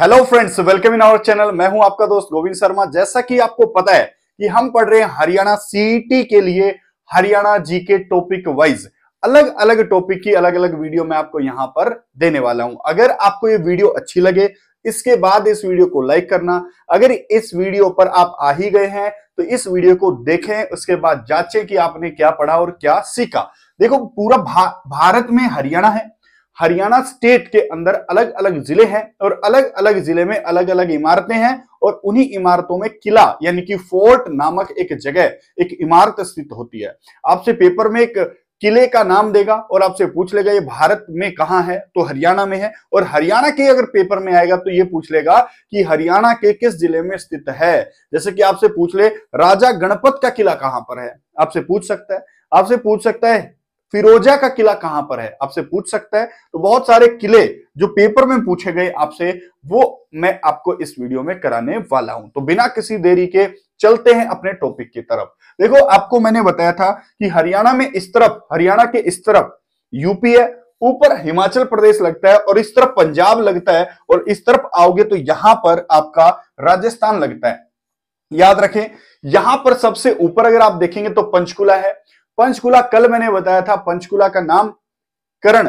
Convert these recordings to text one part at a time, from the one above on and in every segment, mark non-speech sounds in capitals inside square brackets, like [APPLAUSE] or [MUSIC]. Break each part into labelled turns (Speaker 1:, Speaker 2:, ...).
Speaker 1: hello friends welcome in our channel मैं हूं आपका दोस्त गोविंद शर्मा जैसा कि आपको पता है कि हम पढ़ रहे हैं हरियाणा सीईटी e के लिए हरियाणा जी के टॉपिक वाइज अलग अलग टॉपिक की अलग अलग वीडियो मैं आपको यहां पर देने वाला हूं अगर आपको ये वीडियो अच्छी लगे इसके बाद इस वीडियो को लाइक करना अगर इस वीडियो पर आप आ ही गए हैं तो इस वीडियो को देखें उसके बाद जांचें कि आपने क्या पढ़ा और क्या सीखा देखो पूरा भा, भारत में हरियाणा है हरियाणा स्टेट के अंदर अलग अलग जिले हैं और अलग अलग जिले में अलग अलग इमारतें हैं और उन्हीं इमारतों में किला यानी कि फोर्ट नामक एक जगह एक इमारत स्थित होती है आपसे पेपर में एक किले का नाम देगा और आपसे पूछ लेगा ये भारत में कहाँ है तो हरियाणा में है और हरियाणा के अगर पेपर में आएगा तो ये पूछ लेगा कि हरियाणा के किस जिले में स्थित है जैसे कि आपसे पूछ ले राजा गणपत का किला कहां पर है आपसे पूछ सकता है आपसे पूछ सकता है फिरोजा का किला कहां पर है आपसे पूछ सकता है तो बहुत सारे किले जो पेपर में पूछे गए आपसे वो मैं आपको इस वीडियो में कराने वाला हूं तो बिना किसी देरी के चलते हैं अपने टॉपिक की तरफ देखो आपको मैंने बताया था कि हरियाणा में इस तरफ हरियाणा के इस तरफ यूपी है ऊपर हिमाचल प्रदेश लगता है और इस तरफ पंजाब लगता है और इस तरफ आओगे तो यहां पर आपका राजस्थान लगता है याद रखें यहां पर सबसे ऊपर अगर आप देखेंगे तो पंचकुला है पंचकुला कल मैंने बताया था पंचकुला का नामकरण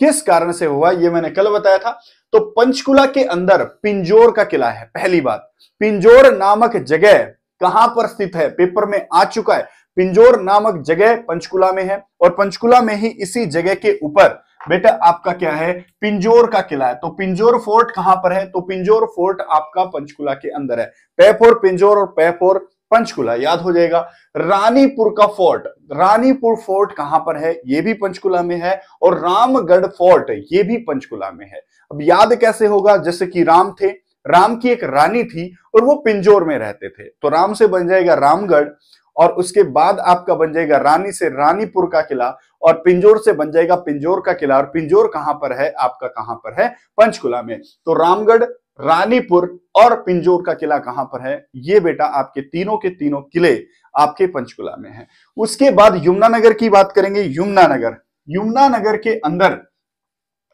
Speaker 1: किस कारण से हुआ यह मैंने कल बताया था तो पंचकुला के अंदर पिंजोर का किला है पहली बात पिंजोर नामक जगह कहां पर स्थित है पेपर में आ चुका है पिंजोर नामक जगह पंचकुला में है और पंचकुला में ही इसी जगह के ऊपर बेटा आपका क्या है पिंजोर का किला है तो पिंजोर फोर्ट कहां पर है तो पिंजोर फोर्ट आपका पंचकुला के अंदर है पैफोर पिंजोर और पैफोर पंचकुला याद हो जाएगा रानीपुर का फोर्ट रानीपुर फोर्ट कहां पर है यह भी पंचकुला में है और रामगढ़ फोर्ट ये भी पंचकुला में है अब याद कैसे होगा जैसे कि राम थे राम की एक रानी थी और वो पिंजोर में रहते थे तो राम से बन जाएगा रामगढ़ और उसके बाद आपका बन जाएगा रानी से रानीपुर का किला और पिंजोर से बन जाएगा पिंजोर का किला और पिंजोर कहां पर है आपका कहां पर है पंचकुला में तो रामगढ़ रानीपुर और पिंजोर का किला कहां पर है ये बेटा आपके तीनों के तीनों किले आपके पंचकुला में है उसके बाद यमुनानगर की बात करेंगे यमुनानगर यमुनानगर के अंदर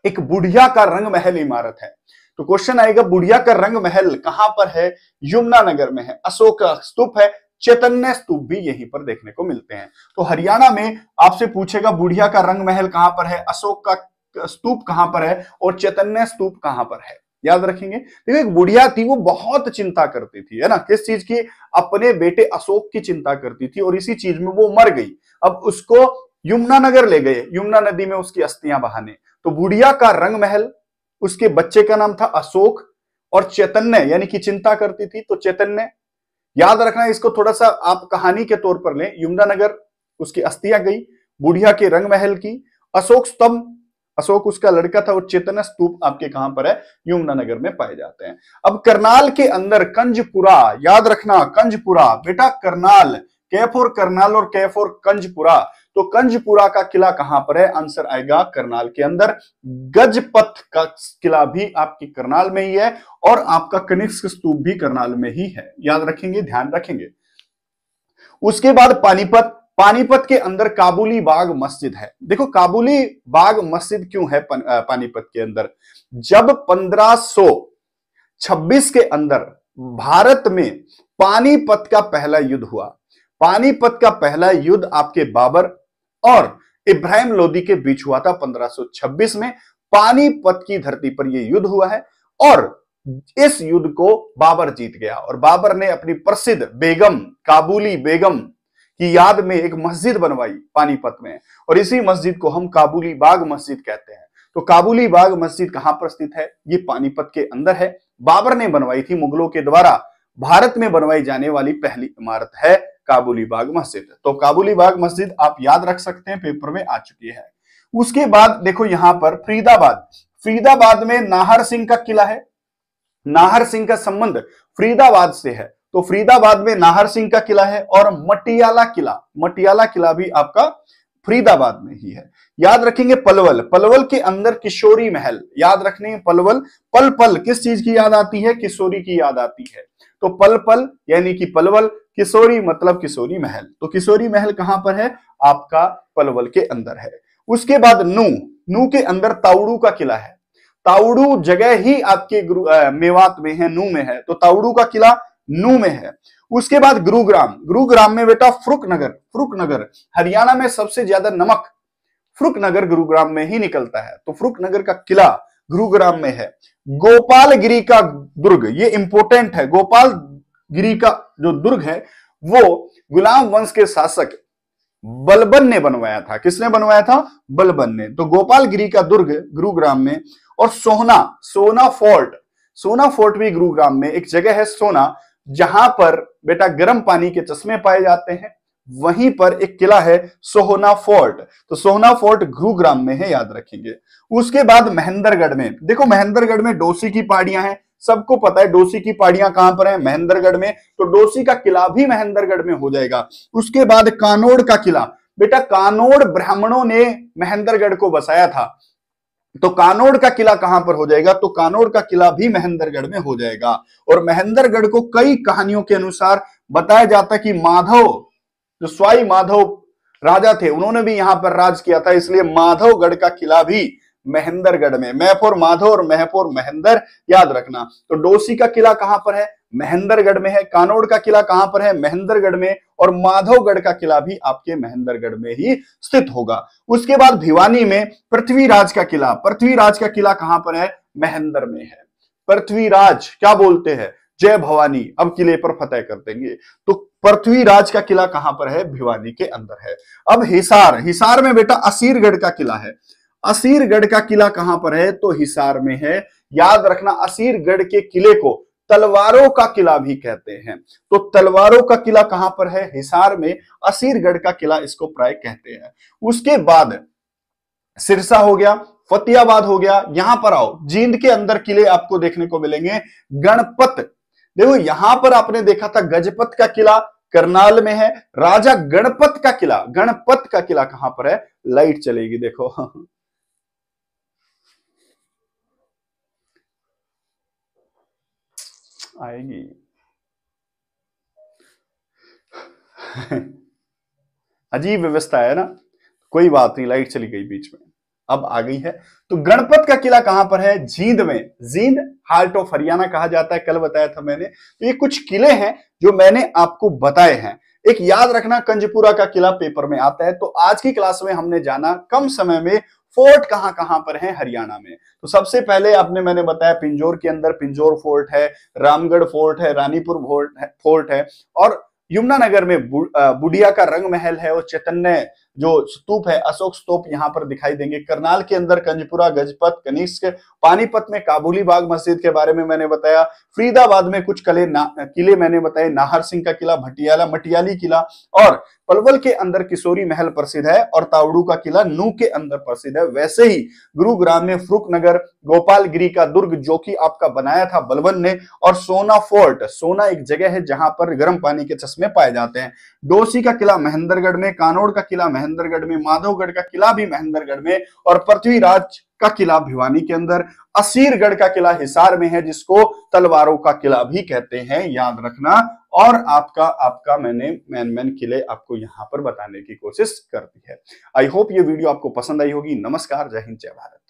Speaker 1: एक बुढ़िया का रंग महल इमारत है तो क्वेश्चन आएगा बुढ़िया का रंग महल कहां पर है यमुनानगर में है अशोक स्तूप है चैतन्य स्तूप भी यहीं पर देखने को मिलते हैं तो हरियाणा में आपसे पूछेगा बुढ़िया का रंग महल कहां पर है अशोक का स्तूप कहां पर है और चैतन्य स्तूप कहां पर है याद रखेंगे देखो एक बुढ़िया थी वो बहुत चिंता करती थी है ना किस चीज की अपने बेटे अशोक की चिंता करती थी और इसी चीज में वो मर गई अब उसको यमुना नगर ले गए यमुना नदी में उसकी अस्थियां बहाने तो बुढ़िया का रंग महल उसके बच्चे का नाम था अशोक और चैतन्य यानी कि चिंता करती थी तो चैतन्य याद रखना इसको थोड़ा सा आप कहानी के तौर पर लें यमुना नगर उसकी अस्थियां गई बुढ़िया के रंग महल की अशोक स्तंभ अशोक उसका लड़का था और चेतना स्तूप आपके कहां पर है यमुनानगर में पाए जाते हैं अब करनाल के अंदर कंजपुरा याद रखना कंजपुरा बेटा करनाल कैफोर करनाल और कैफोर कंजपुरा तो कंजपुरा का किला कहां पर है आंसर आएगा करनाल के अंदर गजपथ का किला भी आपके करनाल में ही है और आपका कनिष्क स्तूप भी करनाल में ही है याद रखेंगे ध्यान रखेंगे उसके बाद पानीपत पानीपत के अंदर काबुली बाग मस्जिद है देखो काबुली बाग मस्जिद क्यों है पन, पानीपत के अंदर जब 1526 के अंदर भारत में पानीपत का पहला युद्ध हुआ पानीपत का पहला युद्ध आपके बाबर और इब्राहिम लोदी के बीच हुआ था 1526 में पानीपत की धरती पर यह युद्ध हुआ है और इस युद्ध को बाबर जीत गया और बाबर ने अपनी प्रसिद्ध बेगम काबुली बेगम की याद में एक मस्जिद बनवाई पानीपत में और इसी मस्जिद को हम काबुली बाग मस्जिद कहते हैं तो काबुली बाग मस्जिद कहाँ पर स्थित है ये पानीपत के अंदर है बाबर ने बनवाई थी मुगलों के द्वारा भारत में बनवाई जाने वाली पहली इमारत है काबुली बाग मस्जिद तो काबुली बाग मस्जिद आप याद रख सकते हैं पेपर में आ चुकी है उसके बाद देखो यहां पर फरीदाबाद फरीदाबाद में नाहर सिंह का किला है नाहर सिंह का संबंध फरीदाबाद से है तो फरीदाबाद में नाहर सिंह का किला है और मटियाला किला मटियाला किला भी आपका फरीदाबाद में ही है याद रखेंगे पलवल पलवल के अंदर किशोरी महल याद रखने पलवल पल पल किस चीज की याद आती है किशोरी की याद आती है तो पल पल यानी कि पलवल किशोरी मतलब किशोरी महल तो किशोरी महल कहां पर है आपका पलवल के अंदर है उसके बाद नू नू के अंदर ताउड़ू का किला है ताउड़ू जगह ही आपके मेवात में है नू में है तो ताउड़ू का किला नू में है उसके बाद गुरुग्राम गुरुग्राम में बेटा फ्रुक नगर फ्रुक नगर हरियाणा में सबसे ज्यादा नमक फ्रुक नगर गुरुग्राम में ही निकलता है तो फ्रुक नगर का किला गुरुग्राम में है गोपालगिरी का दुर्ग ये इंपोर्टेंट है गोपाल गिरी का जो दुर्ग है वो गुलाम वंश के शासक बलबन ने बनवाया था किसने बनवाया था बलबन ने तो गोपाल गिरी का दुर्ग गुरुग्राम में और सोना सोना फोर्ट सोना फोर्ट भी गुरुग्राम में एक जगह है सोना जहां पर बेटा गर्म पानी के चश्मे पाए जाते हैं वहीं पर एक किला है सोहना फोर्ट तो सोहना फोर्ट गुरुग्राम में है याद रखेंगे उसके बाद महेंद्रगढ़ में देखो महेंद्रगढ़ में डोसी की पहाड़ियां हैं सबको पता है डोसी की पहाड़ियां कहां पर है महेंद्रगढ़ में तो डोसी का किला भी महेंद्रगढ़ में हो जाएगा उसके बाद कानोड़ का किला बेटा कानोड़ ब्राह्मणों ने महेंद्रगढ़ को बसाया था तो कानोड़ का किला कहां पर हो जाएगा तो कानोड़ का किला भी महेंद्रगढ़ में हो जाएगा और महेंद्रगढ़ को कई कहानियों के अनुसार बताया जाता कि माधव जो स्वाई माधव राजा थे उन्होंने भी यहां पर राज किया था इसलिए माधवगढ़ का किला भी महेंद्रगढ़ में मैफोर माधव और मैहपोर महेंद्र याद रखना तो डोसी का किला कहां पर है महेंद्रगढ़ में है कानोड़ का किला कहां पर है महेंद्रगढ़ में और माधवगढ़ का किला भी आपके महेंद्रगढ़ में ही स्थित होगा उसके बाद भिवानी में पृथ्वीराज का किला पृथ्वीराज का किला कहां पर है महेंद्र में है पृथ्वीराज क्या बोलते हैं जय भवानी अब किले पर फतेह कर देंगे तो पृथ्वीराज का किला कहां पर है भिवानी के अंदर है अब हिसार हिसार में बेटा असीरगढ़ का किला है असीरगढ़ का किला कहां पर है तो हिसार में है याद रखना असीरगढ़ के किले को तलवारों का किला भी कहते हैं तो तलवारों का किला कहां पर है हिसार में असीरगढ़ का किला इसको प्राय कहते हैं उसके बाद सिरसा हो गया फतियाबाद हो गया यहां पर आओ जींद के अंदर किले आपको देखने को मिलेंगे गणपत देखो यहां पर आपने देखा था गजपत का किला करनाल में है राजा गणपत का किला गणपत का किला कहां पर है लाइट चलेगी देखो [LAUGHS] आएगी [LAUGHS] अजीब व्यवस्था है ना कोई बात नहीं लाइट चली गई बीच में अब आ गई है तो गणपत का किला कहां पर है जींद में जींद हार्ट ऑफ हरियाणा कहा जाता है कल बताया था मैंने तो ये कुछ किले हैं जो मैंने आपको बताए हैं एक याद रखना कंजपुरा का किला पेपर में आता है तो आज की क्लास में हमने जाना कम समय में फोर्ट कहाँ कहाँ पर है हरियाणा में तो सबसे पहले आपने मैंने बताया पिंजोर के अंदर पिंजोर फोर्ट है रामगढ़ फोर्ट है रानीपुर फोर्ट है फोर्ट है और यमुनानगर में बुढ़िया का रंग महल है और चैतन्य जो स्तूप है अशोक स्तूप यहाँ पर दिखाई देंगे करनाल के अंदर कंजपुरा गजपत कनिष्क पानीपत में काबुली बाग मस्जिद के बारे में मैंने बताया फरीदाबाद में कुछ कले किले मैंने बताए नाहर सिंह का किला भटियाला मटियाली किला और पलवल के अंदर किशोरी महल प्रसिद्ध है और तावड़ू का किला नू के अंदर प्रसिद्ध है वैसे ही गुरुग्राम में फ्रुक नगर गोपालगिरी का दुर्ग जो कि आपका बनाया था बलवन ने और सोना फोर्ट सोना एक जगह है जहां पर गर्म पानी के चश्मे पाए जाते हैं डोसी का किला महेंद्रगढ़ में कानोड़ का किला महेंद्रगढ़ में माधवगढ़ का किला भी महेंद्रगढ़ में और पृथ्वीराज का किला भिवानी के अंदर असीरगढ़ का किला हिसार में है जिसको तलवारों का किला भी कहते हैं याद रखना और आपका आपका मैंने मैन मैन किले आपको यहां पर बताने की कोशिश कर दी है आई होप ये वीडियो आपको पसंद आई होगी नमस्कार जय हिंद जय भारत